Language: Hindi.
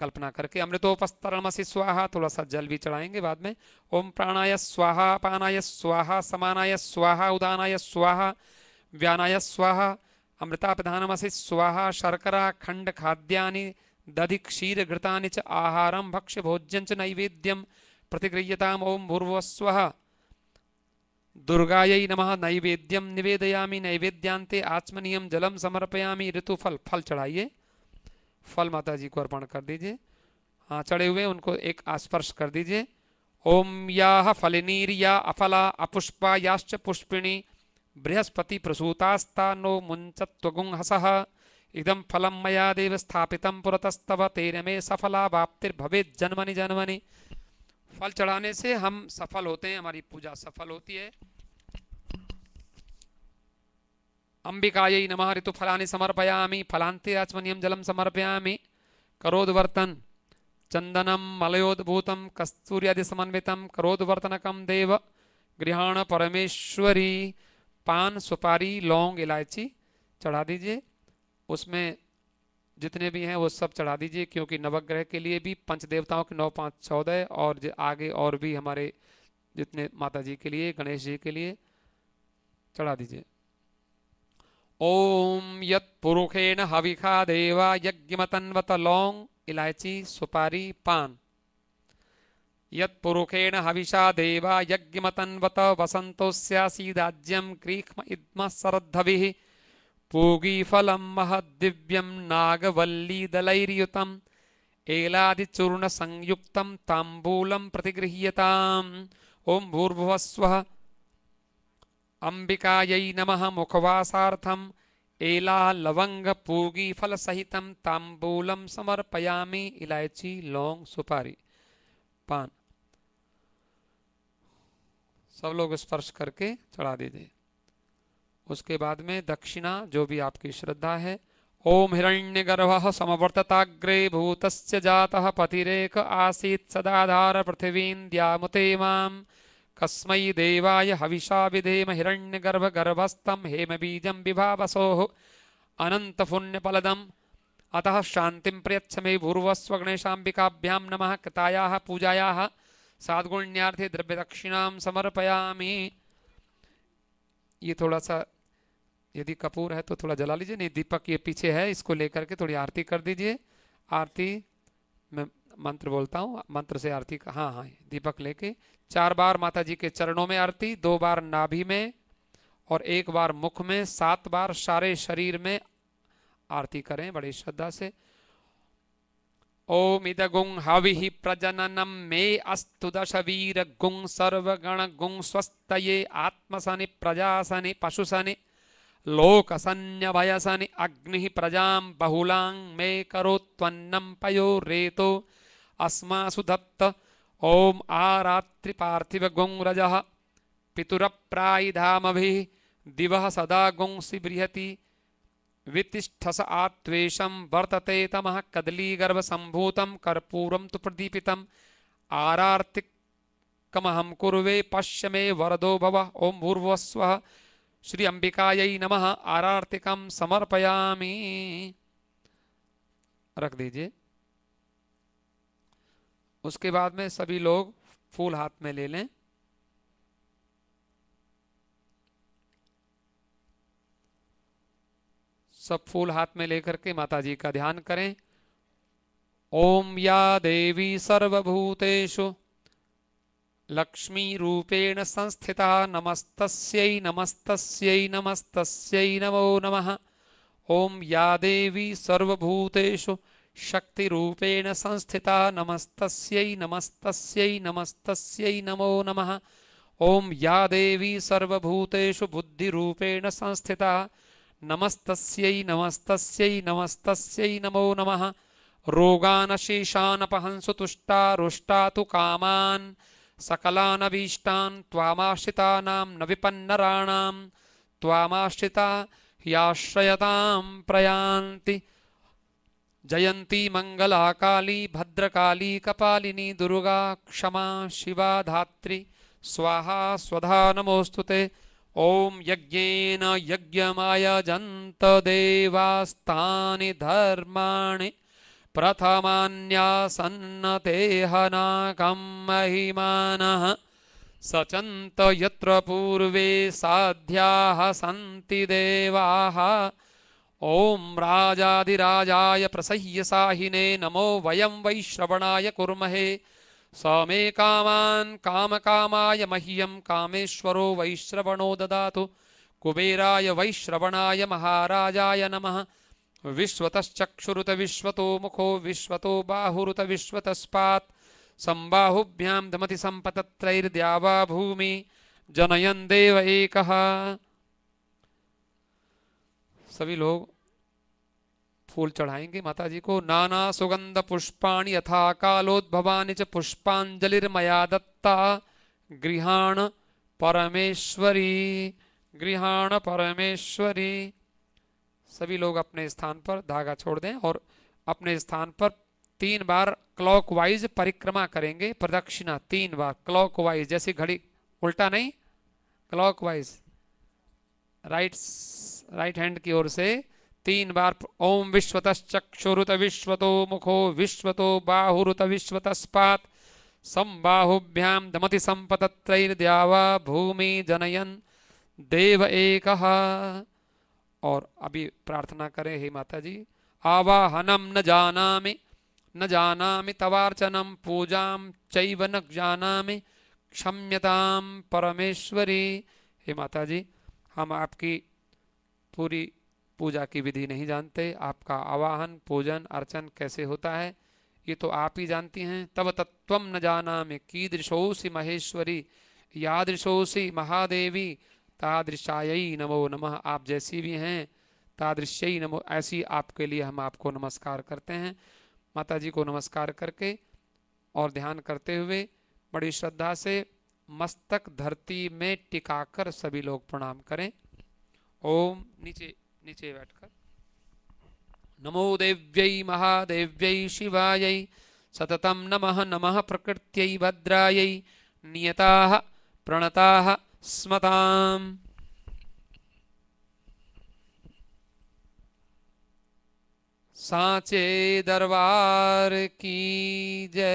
कल्पना करके अमृतोपस्तरण से स्वाहा थोड़ा सा जल भी चढ़ाएंगे बाद में ओम प्राणाय स्वाहा पानाय स्वाहा समानाय स्वाहा उदानाय स्वाहा व्यानाय स्वाहा अमृतापधानम से स्वाहा शर्करा खंड खाद्यानि दधि क्षीर घृता च आहारम भक्ष्य भोज्यं च नैवेद्यम प्रतिगृह्यताम ओम भूर्वस्व दुर्गायै नमः नैवेद्यम निवेदयामि नैवेद्यांते आत्मनियम जलम समर्पयामि ऋतुफल फल चढ़ाइए फल माता जी को अर्पण कर दीजिए हाँ चढ़े हुए उनको एक आस्पर्श कर दीजिए ओम या फलिनीर या अफला अपुष्पा याश्च पुष्पिणी बृहस्पति प्रसूतास्ता नो मुंचत्वगुंहस इदम फलम मया देव स्थापित पुरतस्तव तेरे में सफला वाप्तिर्भवे जन्मनि जन्मनि फल चढ़ाने से हम सफल होते हैं हमारी पूजा सफल होती है अंबिकायै नमः ऋतुफलानि समर्पयामि फलान्ते आचमनीयं जलं समर्पयामि करोद्वर्तन चन्दनं समन्वित करोद करोद्वर्तनकं देव गृहाण परमेश्वरी पान सुपारी लौंग इलायची चढ़ा दीजिए उसमें जितने भी हैं वो सब चढ़ा दीजिए क्योंकि नवग्रह के लिए भी पंच देवताओं के नौ पाँच चौदह और आगे और भी हमारे जितने माता जी के लिए गणेश जी के लिए चढ़ा दीजिए ॐ यत्पुरुषेण हविखा देवा यज्ञमतन्वत लौ इलायचि सुपारि पान् यत्पुरुषेण हविषा देवा यज्ञमतन्वत वसन्तोऽस्यासीदाज्यं क्रीक्म ग्रीष्म इद्मः शरद्धविः पूगीफलं महद्दिव्यं नागवल्लीदलैर्युतम् एलादिचूर्णसंयुक्तं ताम्बूलं प्रतिगृह्यताम् ॐ भूर्भुवस्वः अम्बिकायै नमः मुखवासार्थम् एला लवंग पूगी फल सहितम तांबूलम समर्पयामी इलायची लौंग सुपारी पान सब लोग स्पर्श करके चढ़ा दीजिए उसके बाद में दक्षिणा जो भी आपकी श्रद्धा है ओम हिरण्य गर्भ समवर्तताग्रे भूत जाता पतिरेक आसीत सदाधार पृथिवीं द्यामुते माम कस्मै देवाय हविषा विधेम हिरण्यगर्भ गर्भस्थम हेम बीज विभावसोः अनन्तपुण्यफलदम् अतः शांति प्रयच्छ मे भूर्वस्व गणेशाम्बिकाभ्यां नमः कृतायाः पूजायाः साद्गुण्यार्थे द्रव्यदक्षिणां समर्पयामि ये थोड़ा सा यदि कपूर है तो थोड़ा जला लीजिए नहीं दीपक ये पीछे है इसको लेकर के थोड़ी आरती कर दीजिए आरती में मंत्र बोलता हूँ मंत्र से आरती का हाँ हाँ दीपक लेके चार बार माता जी के चरणों में आरती दो बार नाभि में और एक बार मुख में सात बार सारे शरीर में आरती करें बड़ी श्रद्धा से ओम इद गुंग हवि प्रजननम मे अस्तु दश वीर गुंग सर्वगण गुंग स्वस्त आत्मसनि प्रजासनि पशुसनि लोकसन्यभयसनि अग्नि प्रजा बहुलांग मे करो करोत्वन्नम पयो रेतो अस्मासु दत्त ओम आरात्रि पार्थिव गुंरज पितुरप्राइधामभि दिव सदा गुंसी बृहति वितिष्ठस आत्वेशम वर्तते कदली गर्भ संभूतम कर्पूरम तो प्रदीपितम आरार्तिकमहं कुरे पश्य मे वरदो भव ओं भूर्वस्व श्री अंबिकाय नम आरार्तिकम समर्पयामी रख दीजिए उसके बाद में सभी लोग फूल हाथ में ले लें सब फूल हाथ में लेकर के माता जी का ध्यान करें ओम या देवी सर्वभूतेषु लक्ष्मी रूपेण संस्थिता नमस्तस्यै नमस्तस्यै नमस्तस्यै नमो नमः ओम या देवी सर्वभूतेषु रूपेण संस्थिता नमस्तस्यै नमस्तस्यै नमस्तस्यै नमो नमः ओम या देवी सर्वभूतेषु बुद्धिरूपेण संस्थिता नमस्तस्यै नमस्तस्यै नमस्तस्यै नमो नमः रोगानशेषानपहंसु तुष्टा रुष्टा तु कामान् सकलानभीष्टान् त्वामाश्रितानां न विपन्नराणां त्वामाश्रिता प्रयान्ति जयन्ती मंगलाकाली भद्रकाली कपालिनी दुर्गा क्षमा शिवा धात्री स्वाहा स्वधा नमोऽस्तु ते ॐ यज्ञेन यज्ञमायजन्त देवास्तानि धर्माणि सन्नते महिमानः सचन्त यत्र पूर्वे साध्याः सन्ति देवाः ओम राजाधिराजाय प्रसह्य साहिने नमो वयम वै श्रवणाय कुर्महे कामान काम कामाय मह्यं कामेश्वरो वैश्रवणो ददातु कुबेराय वैश्रवणाय महाराजाय नमः विश्वतश्चक्षुरुत विश्वतो मुखो विश्वतो बाहुरुत विश्वतस्पात् सम्बाहुभ्यां दमति सम्पतत्रैर्द्यावा भूमि जनयन देव एकः सभी लोग फूल चढ़ाएंगे माता जी को नाना सुगंध पुष्पाणी यथा कालोद्भवानी च पुष्पांजलिर्मया दत्ता गृहाण परमेश्वरी गृहाण परमेश्वरी सभी लोग अपने स्थान पर धागा छोड़ दें और अपने स्थान पर तीन बार क्लॉकवाइज परिक्रमा करेंगे प्रदक्षिणा तीन बार क्लॉकवाइज जैसे घड़ी उल्टा नहीं क्लॉकवाइज राइट राइट हैंड की ओर से तीन बार ओम विश्वत चक्षुरुत विश्व मुखो विश्व बाहुरुत विश्वतस्पात् संबाहुभ्याम दमति संपतत्रैर्द्यावा भूमि जनयन देव एक और अभी प्रार्थना करें हे माता जी आवाहनम न जाना न जाना तवार्चनम पूजा चैव न जाना क्षम्यताम परमेश्वरी हे माता जी हम आपकी पूरी पूजा की विधि नहीं जानते आपका आवाहन पूजन अर्चन कैसे होता है ये तो आप ही जानती हैं तब तत्व न जाना में दृशोसी महेश्वरी यादृशोसी महादेवी तादृशायी नमो नमः आप जैसी भी हैं तादृश्यी नमो ऐसी आपके लिए हम आपको नमस्कार करते हैं माता जी को नमस्कार करके और ध्यान करते हुए बड़ी श्रद्धा से मस्तक धरती में टिकाकर सभी लोग प्रणाम करें ओम नीचे नीचे बैठकर नमो देव्य महादेव्य शिवाय सततं नमः नमः प्रकृत भद्राय नियता प्रणता स्मता साचे दरबार की जय